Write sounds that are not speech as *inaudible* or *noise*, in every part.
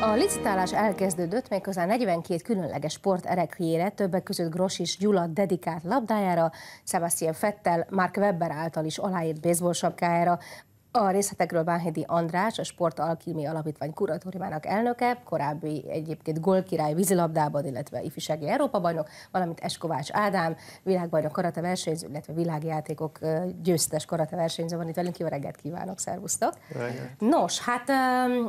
A licitálás elkezdődött méghozzá 42 különleges sport erekjére, többek között Gros és Gyula dedikált labdájára, Sebastian Fettel, Mark Webber által is aláírt baseball sapkájára, a részletekről Bánhédi András, a Sport Alkímia Alapítvány kuratóriumának elnöke, korábbi egyébként gólkirály vízilabdában, illetve ifjúsági Európa-bajnok, valamint Eskovács Ádám, világbajnok karate versenyző, illetve világjátékok győztes karate versenyző van itt velünk. Jó reggelt kívánok, szervusztok! Nos, hát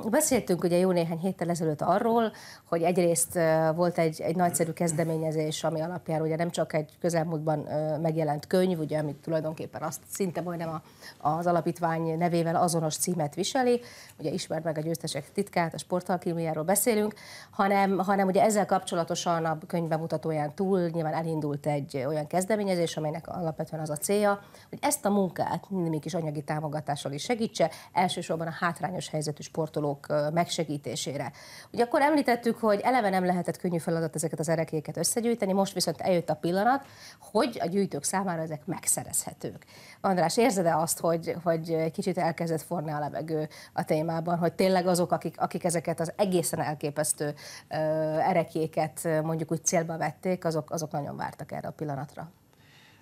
beszéltünk ugye jó néhány héttel ezelőtt arról, hogy egyrészt volt egy, egy nagyszerű kezdeményezés, ami alapján ugye nem csak egy közelmúltban megjelent könyv, ugye, amit tulajdonképpen azt szinte majdnem az alapítvány nevével azonos címet viseli, ugye ismert meg a győztesek titkát, a sportalkimiáról beszélünk, hanem, hanem ugye ezzel kapcsolatosan a könyv bemutatóján túl nyilván elindult egy olyan kezdeményezés, amelynek alapvetően az a célja, hogy ezt a munkát némi kis anyagi támogatással is segítse, elsősorban a hátrányos helyzetű sportolók megsegítésére. Ugye akkor említettük, hogy eleve nem lehetett könnyű feladat ezeket az erekéket összegyűjteni, most viszont eljött a pillanat, hogy a gyűjtők számára ezek megszerezhetők. András, érzed -e azt, hogy, hogy kicsit elkezdett forni a levegő a témában, hogy tényleg azok, akik, akik ezeket az egészen elképesztő ö, erekéket mondjuk úgy célba vették, azok, azok nagyon vártak erre a pillanatra.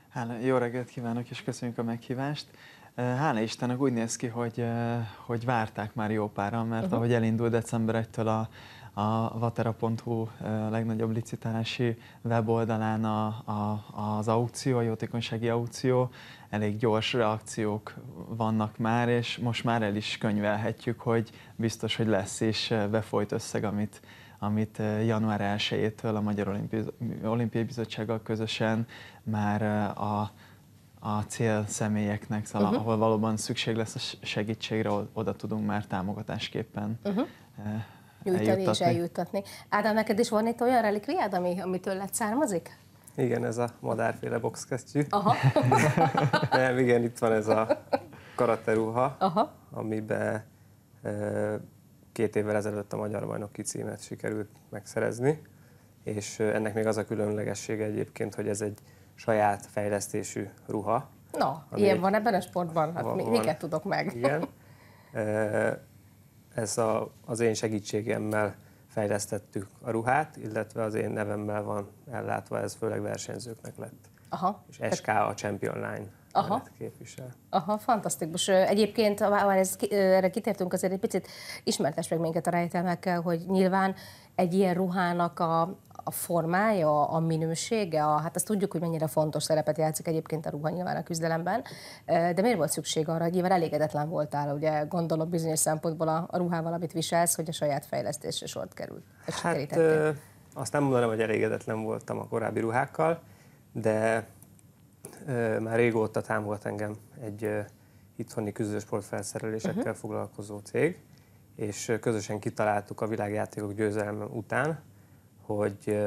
Hála, jó reggelt kívánok, és köszönjük a meghívást. Hála Istennek úgy néz ki, hogy, hogy várták már jó páran, mert uh-huh. ahogy elindult december 1-től a, a vatera.hu legnagyobb licitálási weboldalán a, a, az aukció, a jótékonysági aukció. Elég gyors reakciók vannak már, és most már el is könyvelhetjük, hogy biztos, hogy lesz is befolyt összeg, amit, amit január 1-től a Magyar Olimpi Olimpiai Bizottsággal közösen már a a cél személyeknek, szóval uh-huh. ahol valóban szükség lesz a segítségre, oda tudunk már támogatásképpen uh-huh nyújtani és eljuttatni. Ádám, neked is van itt olyan relikviád, ami, ami tőled származik? Igen, ez a madárféle boxkesztyű. Aha. *laughs* Nem, igen, itt van ez a karateruha, Aha. amiben két évvel ezelőtt a magyar bajnoki címet sikerült megszerezni, és ennek még az a különlegessége egyébként, hogy ez egy saját fejlesztésű ruha. Na, ilyen van ebben a sportban? Hát van, miket van. tudok meg? Igen. *laughs* ez a, az én segítségemmel fejlesztettük a ruhát, illetve az én nevemmel van ellátva, ez főleg versenyzőknek lett. Aha. És SK a Champion Line. Aha. képvisel. Aha, fantasztikus. Egyébként, már ez, erre kitértünk, azért egy picit ismertes meg minket a rejtelmekkel, hogy nyilván egy ilyen ruhának a, a formája, a minősége, a, hát azt tudjuk, hogy mennyire fontos szerepet játszik egyébként a ruha nyilván a küzdelemben, de miért volt szükség arra, hogy nyilván elégedetlen voltál, ugye gondolom bizonyos szempontból a, a ruhával, amit viselsz, hogy a saját fejlesztésre sort került. Hát, ö, azt nem mondanám, hogy elégedetlen voltam a korábbi ruhákkal, de ö, már régóta támogat engem egy ö, itthoni felszerelésekkel uh-huh. Mhm. foglalkozó cég, és közösen kitaláltuk a világjátékok győzelme után, hogy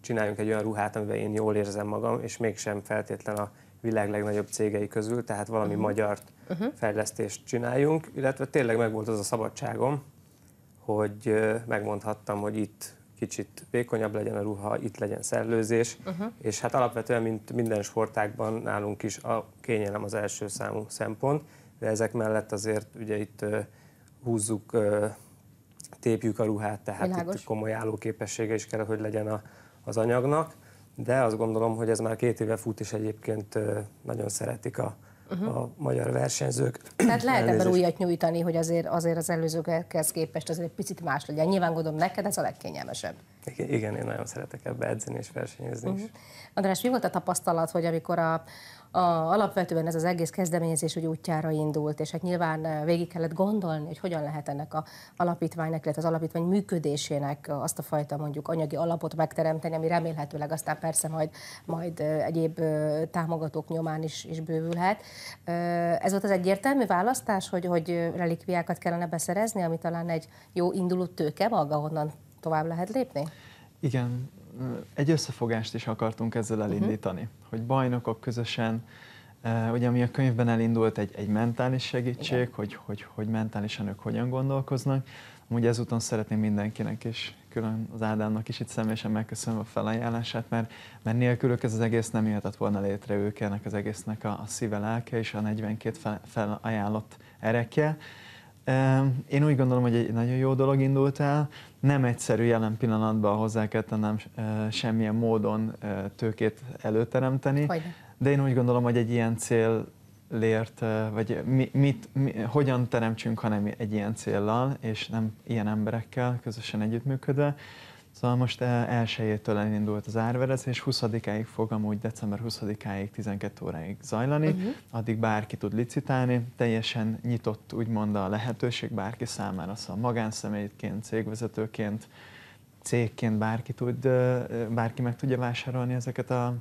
csináljunk egy olyan ruhát, amiben én jól érzem magam, és mégsem feltétlen a világ legnagyobb cégei közül, tehát valami uh-huh. magyar uh-huh. fejlesztést csináljunk, illetve tényleg megvolt az a szabadságom, hogy megmondhattam, hogy itt kicsit vékonyabb legyen a ruha, itt legyen szellőzés, uh-huh. és hát alapvetően, mint minden sportákban nálunk is a kényelem az első számú szempont, de ezek mellett azért ugye itt húzzuk tépjük a ruhát, tehát Világos. itt komoly állóképessége is kell, hogy legyen a, az anyagnak, de azt gondolom, hogy ez már két éve fut, és egyébként nagyon szeretik a, uh-huh. a magyar versenyzők. Tehát lehet ebben újat nyújtani, hogy azért, azért az előzőkhez képest azért picit más legyen. Nyilván gondolom neked ez a legkényelmesebb. Igen, igen, én nagyon szeretek ebbe edzeni és versenyezni uh-huh. is. András, mi volt a tapasztalat, hogy amikor a, a, alapvetően ez az egész kezdeményezés úgy útjára indult, és hát nyilván eh, végig kellett gondolni, hogy hogyan lehet ennek a alapítványnak, illetve az alapítvány működésének azt a fajta mondjuk anyagi alapot megteremteni, ami remélhetőleg aztán persze majd, majd eh, egyéb eh, támogatók nyomán is, is bővülhet. Ez volt az egyértelmű választás, hogy, hogy relikviákat kellene beszerezni, ami talán egy jó induló tőke maga, honnan tovább lehet lépni? Igen, egy összefogást is akartunk ezzel mhm. elindítani, uh-huh. hogy bajnokok közösen, ugye ami a könyvben elindult egy, egy mentális segítség, hogy, hogy, hogy mentálisan ők hogyan gondolkoznak, Amúgy ezúton szeretném mindenkinek is, külön az Ádámnak is itt személyesen megköszönöm a felajánlását, mert, mert nélkülük ez az egész nem jöhetett volna létre ők ennek az egésznek a, a szíve, lelke és a 42 fel, felajánlott erekje. Én úgy gondolom, hogy egy nagyon jó dolog indult el. Nem egyszerű jelen pillanatban hozzá kell tennem semmilyen módon tőkét előteremteni, Hogyne. de én úgy gondolom, hogy egy ilyen cél lért, vagy mit, mit, mi, hogyan teremtsünk, hanem egy ilyen céllal, és nem ilyen emberekkel közösen együttműködve. Szóval most eh, elsőjétől elindult az árverezés, 20-áig fog amúgy december 20-áig 12 óráig zajlani, uh-huh. addig bárki tud licitálni, teljesen nyitott úgymond a lehetőség bárki számára, szóval magánszemélyként, cégvezetőként, cégként bárki, tud, eh, bárki meg tudja vásárolni ezeket a,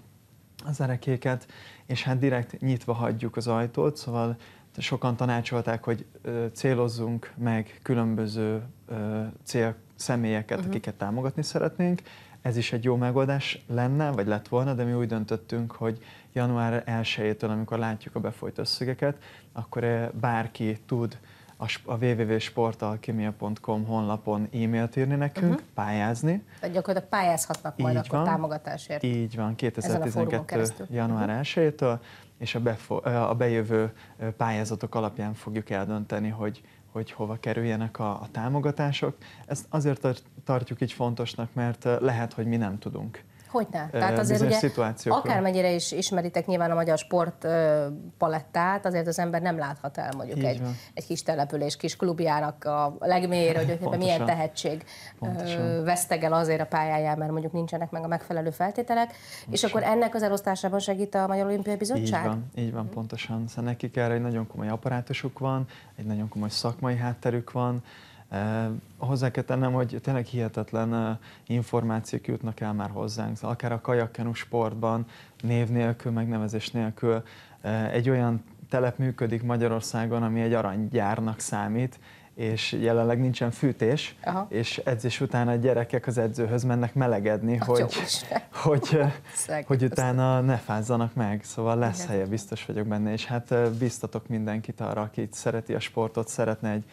az erekéket, és hát direkt nyitva hagyjuk az ajtót, szóval sokan tanácsolták, hogy célozzunk meg különböző cél személyeket, uh-huh. akiket támogatni szeretnénk. Ez is egy jó megoldás lenne, vagy lett volna, de mi úgy döntöttünk, hogy január 1-től, amikor látjuk a befolyt összegeket, akkor bárki tud a, a www.sportalkimia.com honlapon e-mailt írni nekünk, uh-huh. pályázni. Tehát gyakorlatilag pályázhatnak majd így akkor van, támogatásért. Így van, 2012. január 1-től. Mhm. Uh-huh és a, befo- a bejövő pályázatok alapján fogjuk eldönteni, hogy, hogy hova kerüljenek a, a támogatások. Ezt azért tartjuk így fontosnak, mert lehet, hogy mi nem tudunk Hogyne. Tehát azért ugye, akármennyire is ismeritek nyilván a magyar sport palettát, azért az ember nem láthat el mondjuk egy, egy kis település, kis klubjának a legmélyére, hogy Pontosan. milyen tehetség Pontosan. vesztegel azért a pályáján, mert mondjuk nincsenek meg a megfelelő feltételek, Pontosan. és akkor ennek az elosztásában segít a Magyar Olimpiai Bizottság? Így van, így van, pontosan. Szóval nekik erre egy nagyon komoly apparátusuk van, egy nagyon komoly szakmai hátterük van, Hozzá kell tennem, hogy tényleg hihetetlen információk jutnak el már hozzánk, akár a kajakkenu sportban, név nélkül, megnevezés nélkül. Egy olyan telep működik Magyarországon, ami egy aranygyárnak számít, és jelenleg nincsen fűtés, Aha. és edzés után a gyerekek az edzőhöz mennek melegedni, a hát hogy, *laughs* hogy, hogy utána ne fázzanak meg, szóval lesz Igen. helye, biztos vagyok benne, és hát biztatok mindenkit arra, aki szereti a sportot, szeretne egy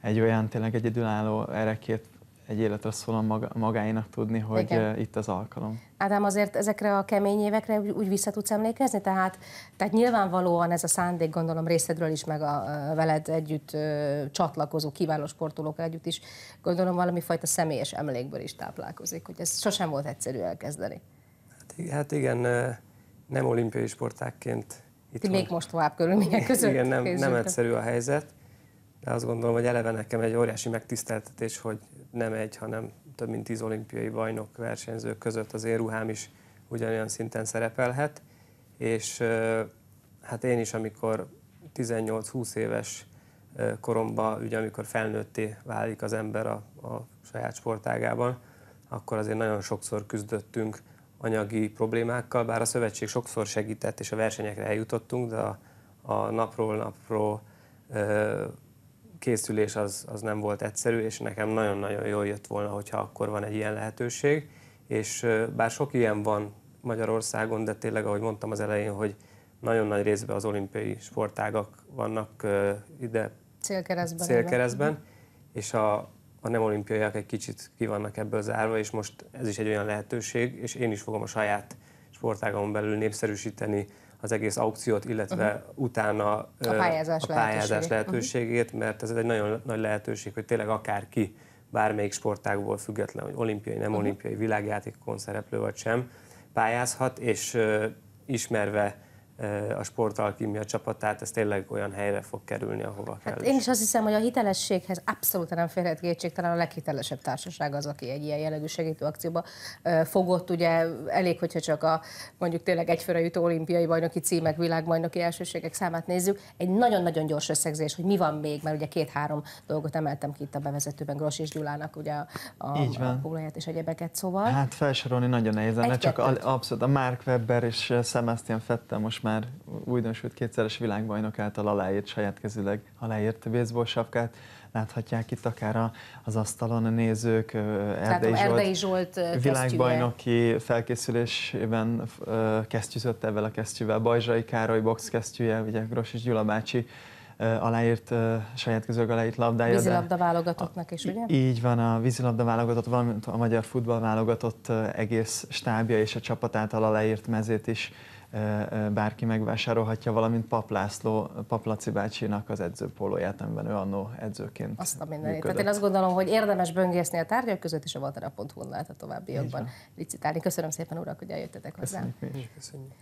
egy olyan tényleg egyedülálló erekét egy életre szólom maga, magáinak tudni, hogy Igen. itt az alkalom. Ádám, azért ezekre a kemény évekre úgy, úgy vissza tudsz emlékezni? Tehát, tehát nyilvánvalóan ez a szándék, gondolom részedről is, meg a, a veled együtt ö, csatlakozó kiváló sportolók együtt is, gondolom valami fajta személyes emlékből is táplálkozik, hogy ez sosem volt egyszerű elkezdeni. Hát, hát igen, nem olimpiai sportákként. Itt még most tovább körülmények között. Igen, nem, nem egyszerű a helyzet de azt gondolom, hogy eleve nekem egy óriási megtiszteltetés, hogy nem egy, hanem több mint tíz olimpiai bajnok versenyzők között az én ruhám is ugyanolyan szinten szerepelhet, és hát én is, amikor 18-20 éves koromban, ugye amikor felnőtté válik az ember a, a saját sportágában, akkor azért nagyon sokszor küzdöttünk anyagi problémákkal, bár a szövetség sokszor segített, és a versenyekre eljutottunk, de a, a napról napról készülés az, az nem volt egyszerű, és nekem nagyon-nagyon jól jött volna, hogyha akkor van egy ilyen lehetőség, és bár sok ilyen van Magyarországon, de tényleg, ahogy mondtam az elején, hogy nagyon nagy részben az olimpiai sportágak vannak ide célkeresztben, célkeresztben és a, a nem olimpiaiak egy kicsit ki vannak ebből zárva, és most ez is egy olyan lehetőség, és én is fogom a saját sportágamon belül népszerűsíteni az egész aukciót, illetve uh-huh. utána a pályázás, a pályázás lehetőségét, uh-huh. mert ez egy nagyon nagy lehetőség, hogy tényleg akárki, bármelyik sportágból független, hogy olimpiai, nem uh-huh. olimpiai, világjátékon szereplő vagy sem, pályázhat, és uh, ismerve a sportalkimia csapatát, ez tényleg olyan helyre fog kerülni, ahova hát kell. Én is azt hiszem, hogy a hitelességhez abszolút nem férhet kétség, talán a leghitelesebb társaság az, aki egy ilyen jellegű segítő akcióba fogott. Ugye elég, hogyha csak a mondjuk tényleg egyfőre jutó olimpiai bajnoki címek, világbajnoki elsőségek számát nézzük. Egy nagyon-nagyon gyors összegzés, hogy mi van még, mert ugye két-három dolgot emeltem ki itt a bevezetőben Gros és Gyulának, ugye a, a, a és egyebeket, szóval. Hát felsorolni nagyon nehéz csak a, abszolút a Mark Webber és Sebastian Fettel most már már újdonsült kétszeres világbajnok által aláírt, saját kezüleg aláírt baseball sapkát. Láthatják itt akár az asztalon a nézők, Erdei Zsolt, Erdei Zsolt világbajnoki felkészülésében kesztyűzött ebben a kesztyűvel, Bajzsai Károly box kesztyűje, ugye és Gyula bácsi aláírt, saját közög aláírt labdája. Vízilabda válogatottnak is, ugye? Így van, a vízilabda válogatott, valamint a magyar futball válogatott egész stábja és a csapat által aláírt mezét is bárki megvásárolhatja, valamint Pap László, Pap Laci bácsinak az edzőpólóját, amiben ő annó edzőként Azt a mindenit. Tehát én azt gondolom, hogy érdemes böngészni a tárgyak között, és a vatera.hu-n lehet a továbbiakban licitálni. Köszönöm szépen, urak, hogy eljöttetek hozzám. Köszönjük.